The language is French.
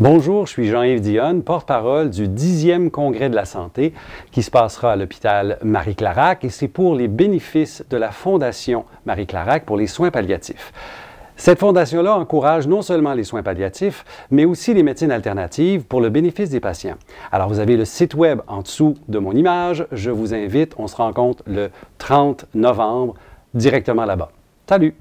Bonjour, je suis Jean-Yves Dionne, porte-parole du 10e Congrès de la santé qui se passera à l'hôpital Marie-Clarac et c'est pour les bénéfices de la Fondation Marie-Clarac pour les soins palliatifs. Cette fondation-là encourage non seulement les soins palliatifs, mais aussi les médecines alternatives pour le bénéfice des patients. Alors, vous avez le site web en dessous de mon image. Je vous invite, on se rencontre le 30 novembre directement là-bas. Salut!